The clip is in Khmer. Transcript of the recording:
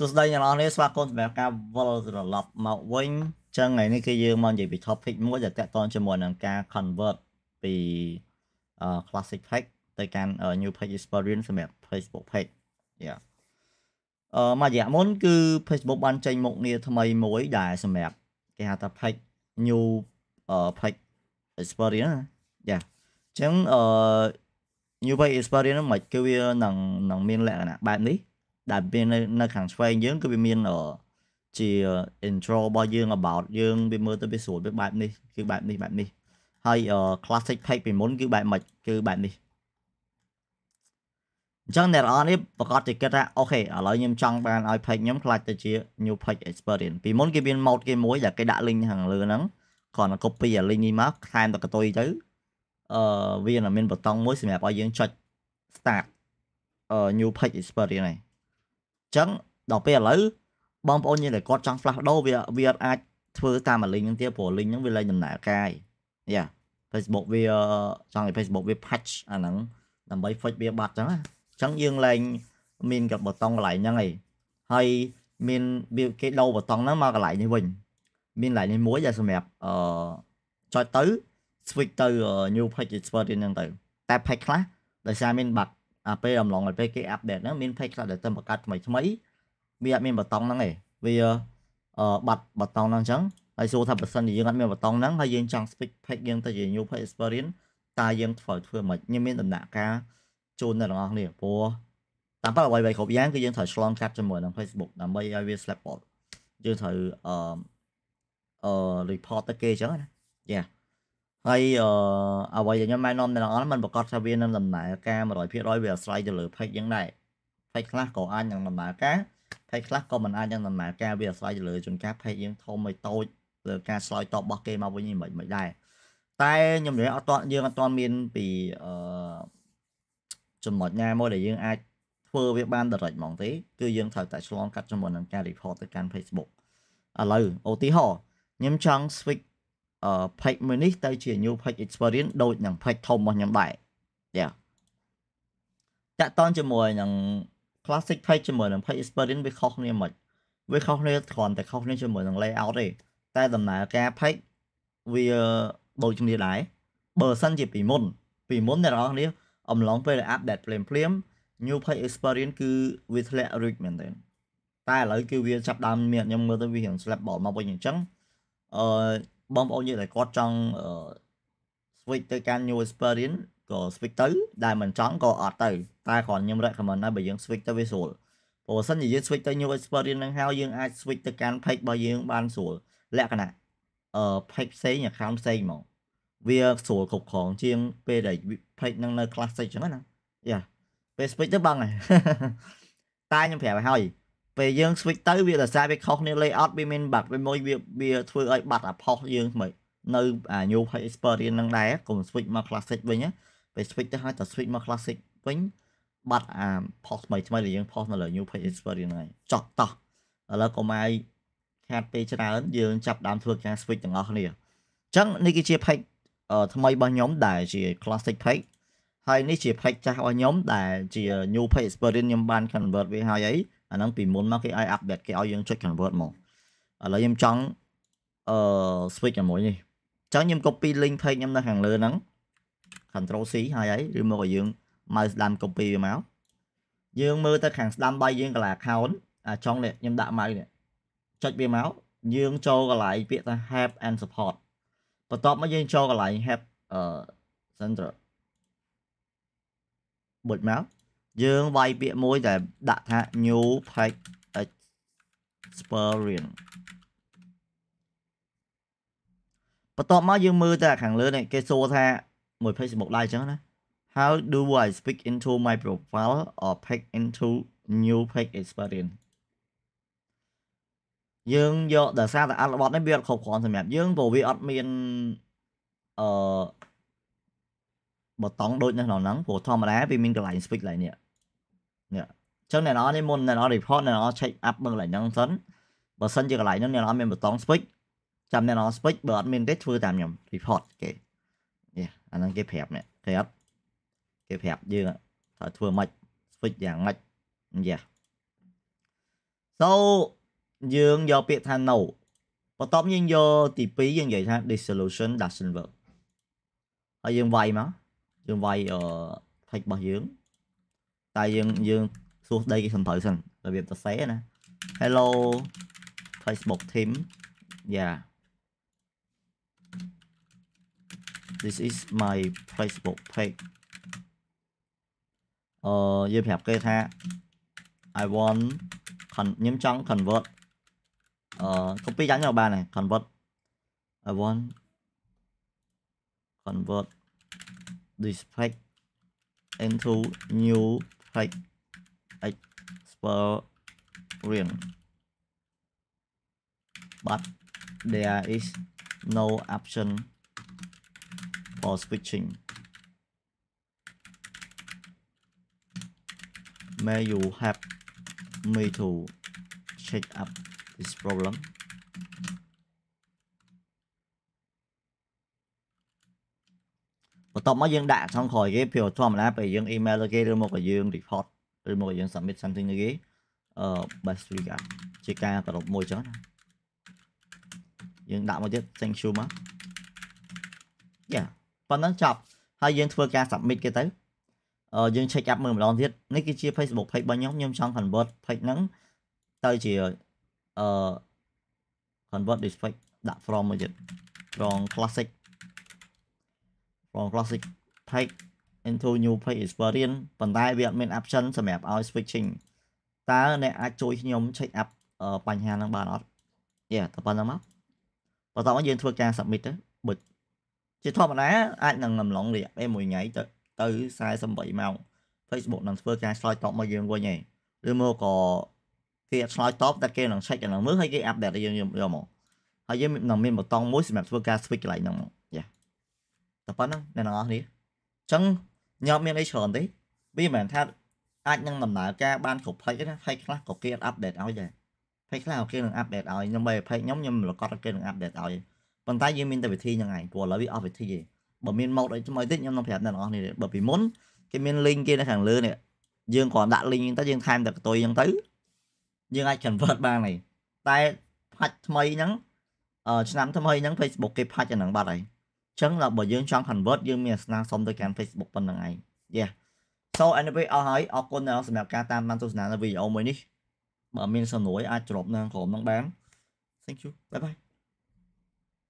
សួស្តីអ្នកនរនេះស្វាគមន៍សម្រាប់ការវិលត្រឡប់មកវិញចឹងថ្ងៃនេះគឺយើងមកនិយាយពី topic មួយដែលតកតងជាមួយនឹងការ convert ពី classic page ទៅកាន់ new page experience សម្រាប់ Facebook page យ៉ាអឺមករយៈមុនគឺ Facebook បានចេញមុខងារថ្មីមួយដែលសម្រាប់គេហៅថា page new page experience យ៉ាអញ្ចឹងអឺ new page experience មិនគឺវានឹងនឹងមានលក្ខណៈបែបនេះដែលវានៅនៅខាងឆ្វេងយើងគឺវាមានជា intro របស់យើង about យើងវាមើលទៅវាស្រួលវាបែបនេះគឺបែបនេះបែបនេះហើយ classic page ពីមុនគឺបែបម៉េចគឺបែបនេះអញ្ចឹងអ្នកនរនេះប្រកាសជាគិតថាអូខេឥឡូវខ្ញុំចង់បានឲ្យ page ខ្ញុំខ្លាចទៅជា new page experience ពីមុនគេមាន mode គេមួយដែលគេដាក់ link ខាងលើហ្នឹងគ្រាន់តែ copy អា link នេះមកថែមទៅកតុយទៅអឺវានឹងមានប៊ូតុងមួយសម្រាប់ឲ្យយើងចុច start new page experience ហ្នឹងចឹងដល់ពេលឥឡូវបងប្អូនយើងដែលគាត់ចង់ flash ដូរវាវាអាចធ្វើតាម link ហ្នឹងទៀតព្រោះ link ហ្នឹងវាលែងដំណើរការយ៉ា Facebook វាចង់ឲ្យ Facebook វា patch អាហ្នឹងដើម្បី fix វាបាត់ចឹងណាចឹងយើងលែងមានកបតុងកន្លែងហ្នឹងឯងហើយមានវាគេដូរបតុងហ្នឹងមកកន្លែងនេះវិញមានកន្លែងនេះមួយដែលសម្រាប់អឺចុចទៅ switch ទៅ new page expert ទៀតហ្នឹងទៅតែ page ខ្លះដោយសារមានបាក់អាពេលអំឡុងឲ្យពេលគេអាប់ដេតហ្នឹងមាន page ខ្លះដែលតែបង្កើតថ្មីថ្មីវាអត់មានប៊ូតុងហ្នឹងទេវាបាត់ប៊ូតុងហ្នឹងអញ្ចឹងហើយសួរថាបើសិនជាយើងអត់មានប៊ូតុងហ្នឹងហើយយើងចង់ speak page យើងទៅជា new page experience តើយើងធ្វើធ្វើមិនខ្ញុំមានដំណាក់កាលជូនអ្នកទាំងអស់គ្នាព្រោះតាមពិតអ្វីៗគ្រប់យ៉ាងគឺយើងត្រូវឆ្លងកាត់ជាមួយនឹង Facebook ដើម្បីឲ្យវា slap bot យើងត្រូវអឺអឺ report ទៅគេអញ្ចឹងណាយ៉ាហើយអឺអ្វីដែលខ្ញុំណែនាំអ្នកទាំងអស់មិនប្រកាសថាវានឹងដំណើរការ100%វាអាស្រ័យទៅលើ page យ៉ាងដែរ page ខ្លះក៏អាចនឹងដំណើរការ page ខ្លះក៏មិនអាចនឹងដំណើរការវាអាស្រ័យទៅលើជួនកាល page យើងធំមួយតូចលើការឆ្លើយតបរបស់គេមកវិញមិនមិនដែរតែខ្ញុំនិយាយអត់តយើងអត់តមានពីអឺចំណុចណាមួយដែលយើងអាចធ្វើវាបាន direct ហ្មងទេគឺយើងត្រូវតែឆ្លងកាត់ជាមួយនឹងការ report ទៅកាន់ Facebook ឥឡូវឧទាហរណ៍ខ្ញុំចង់ switch page មួយនេះទៅជា new page experience ដូចនឹង page ធំរបស់ខ្ញុំដែរយ៉ាតាក់តងជាមួយនឹង classic page ជាមួយនឹង page experience វាខុសគ្នាមិនវាខុសគ្នាគ្រាន់តែខុសគ្នាជាមួយនឹង layout ទេតែដំណើរការ page វាដូចគ្នាដែរបើសិនជាពីមុន ពីមុនអ្នកនរគ្នា អំឡុងពេល update ភ្លាមភ្លាម new page experience គឺវាធ្លាក់រួចមែនទេតែឥឡូវគឺវាចាប់ដើមមានខ្ញុំមើលទៅវារៀង slap ball មកវិញអញ្ចឹងអឺបងប្អូនយើងដែលគាត់ចង់ switch ទៅកាន់ new experience ក៏ switch ទៅដែលមិនចង់ក៏អត់ទៅតែគ្រាន់ខ្ញុំ recommend ឲ្យបើយើង switch ទៅវាស្រួលបើសិនជាយើង switch ទៅ new experience នឹងហើយយើងអាច switch ទៅកាន់ page របស់យើងបានស្រួលលក្ខណៈអឺ page ផ្សេង account ផ្សេងហ្មងវាស្រួលគ្រប់គ្រងជាងពេលដែល page នឹងនៅ classic ចឹងណាយ៉ាពេល switch ទៅបងតែខ្ញុំប្រាប់ឲ្យពេលយើង switch ទៅវាដោយសារវាខុសគ្នា layout វាមានបាត់វាមួយវាវាធ្វើឲ្យបាត់អាផុសយើងមិននៅអា new page experience នឹងដែរកុំ switch មក classic វិញពេល switch ទៅហើយតែ switch មក classic វិញបាត់អាផុសថ្មីថ្មីដែលយើងផុសនៅលើ new page experience ហ្នឹងហើយចោះតោះឥឡូវកុំឲ្យខាតពេលច្រើនយើងចាប់ដើមធ្វើការ switch ទាំងអស់គ្នាអញ្ចឹងនេះគឺជា page ថ្មីរបស់ខ្ញុំដែលជា classic page ហើយនេះជា page ចាស់របស់ខ្ញុំដែលជា new page experience ខ្ញុំបាន convert វាហើយអីអាហ្នឹងពីមុនមកគេឲ្យ update គេឲ្យយើងចុច convert មកឥឡូវខ្ញុំចង់អឺ switch ជាមួយនេះអញ្ចឹងខ្ញុំ copy link page ខ្ញុំនៅខាងលើហ្នឹង control C ហើយហើយឬមកឲ្យយើង mouse ស្ដាំ copy វាមកយើងមើលទៅខាងស្ដាំបាយយើងកន្លែ account អាចុងនេះខ្ញុំដាក់ mouse នេះចុចវាមកយើងចូលកន្លែងពាក្យថា help and support បន្ទាប់មកយើងចូលកន្លែង help អឺ center បុចមកយើងវាយពាក្យមួយដែលដាក់ថា new pack experience បន្ទាប់មកយើងមើលតែខាងលើនេះគេសួរថា មួយ Facebook ដែរអញ្ចឹងណា How do I speak into my profile or pack into new pack experience យើងយកដោយសារតែអត្ថបទនេះវាអត់គ្រប់គ្រាន់សម្រាប់យើងព្រោះវាអត់មានអឺបតង់ដូចនៅក្នុងហ្នឹងព្រោះធម្មតាវាមានកន្លែង speak កន្លែងនេះនេះអញ្ចឹងអ្នកនរនេះមុនអ្នកនរ report អ្នកនរ check up មើលកន្លែងហ្នឹងសិនបើសិនជាកន្លែងហ្នឹងអ្នកនរមានបតង់ speak ចាំអ្នកនរ speak បើអត់មានទេធ្វើតាមខ្ញុំ report គេនេះអាហ្នឹងគេប្រាប់នេះគេអត់គេប្រាប់យើងថាធ្វើម៉េច speak យ៉ាងម៉េចយ៉ា So យើងយកពាក្យថា no បន្ទាប់យើងយកទី2យើងនិយាយថា dissolution doesn't work ហើយយើងវាយមក vay ở ờ, dương dương dương tại xuống đây cái đặc biệt យើងវាយអឺ tag របស់យើងតែយើងយើងសួរដីគេសំត្រូវសិនរបៀបសរសេរណា Hello Facebook team yeah dạ. This is my Facebook page អឺយើងប្រាប់គេថា ờ, I want ខ្ញុំចង់ convert អឺ ờ, copy này convert I want convert this page into new page experience. But there is no option for switching. May you help me to check up this problem? បន្ទាប់មកយើងដាក់ចុងក្រោយគេព្រោះធម្មតាពេលយើង email ទៅគេឬមកក៏យើង report ឬមកក៏យើង submit something ទៅគេអឺ best regard ជាការប្រឡប់មួយចុះណាយើងដាក់មកទៀត thank you មកយ៉ាប៉ុណ្ណឹងចប់ហើយយើងធ្វើការ submit គេទៅអឺយើង check up មើលម្ដងទៀតនេះគឺជា Facebook page របស់ខ្ញុំខ្ញុំចង់ convert page ហ្នឹងទៅជាអឺ convert display ដាក់ from មួយទៀត from classic from classic page into new page experience ប៉ុន្តែវាអត់មាន option សម្រាប់ឲ្យ switching តើអ្នកអាចជួយខ្ញុំ check up បញ្ហាហ្នឹងបានអត់យ៉ាតែប៉ុណ្្នឹងមកបន្តមកយើងធ្វើការ submit ទៅប៊ិចជាធម្មតាអាច នឹងអំឡុងរយៈពេលមួយថ្ងៃទៅទៅ48ម៉ោង Facebook នឹងធ្វើការឆ្លើយតបមកយើងវិញឯងឬមកក៏គេអត់ឆ្លើយតបតែគេនឹង check ដល់មើលហើយគេ update យើងយកមកហើយយើងនឹងមានប៊ូតុងមួយសម្រាប់ធ្វើការ switch កន្លែងហ្នឹងមកតែប៉ុណ្្នឹងអ្នកទាំងអស់នេះអញ្ចឹងញាប់មានអីច្រើនទេវាមិនមែនថាអាចនឹងដំណើរការបានគ្រប់ផេកទេណាផេកខ្លះក៏គេអាប់ដេតឲ្យដែរផេកខ្លះក៏គេនឹងអាប់ដេតឲ្យខ្ញុំបើផេកខ្ញុំខ្ញុំប្រកាសថាគេនឹងអាប់ដេតឲ្យប៉ុន្តែយើងមានតែវិធីយ៉ាងឯងព្រោះឥឡូវវាអស់វិធីទេបើមានម៉ូតអីថ្មីតិចខ្ញុំនឹងប្រាប់អ្នកទាំងអស់នេះបើពីមុនគេមាន link គេនៅខាងលើនេះយើងគ្រាន់ដាក់ link ហ្នឹងទៅយើងថែមតែកតុយហ្នឹងទៅយើងអាច convert បានហើយតែផាច់ថ្មីហ្នឹងឆ្នាំថ្មីហ្នឹង Facebook គេផាច់អាហ្នឹងបាត់ហើយចឹងដល់បើយើងចង់ convert យើងមានអាសនាសុំទៅកាន់ Facebook ប៉ុណ្្នឹងឯង Yeah so anyway អស់ហើយអរគុណដល់សម្រាប់ការតាមដានទស្សនានៅវីដេអូមួយនេះបើមានសំណួរអាចជ្រាបនៅក្រុមនឹងបាន Thank you bye bye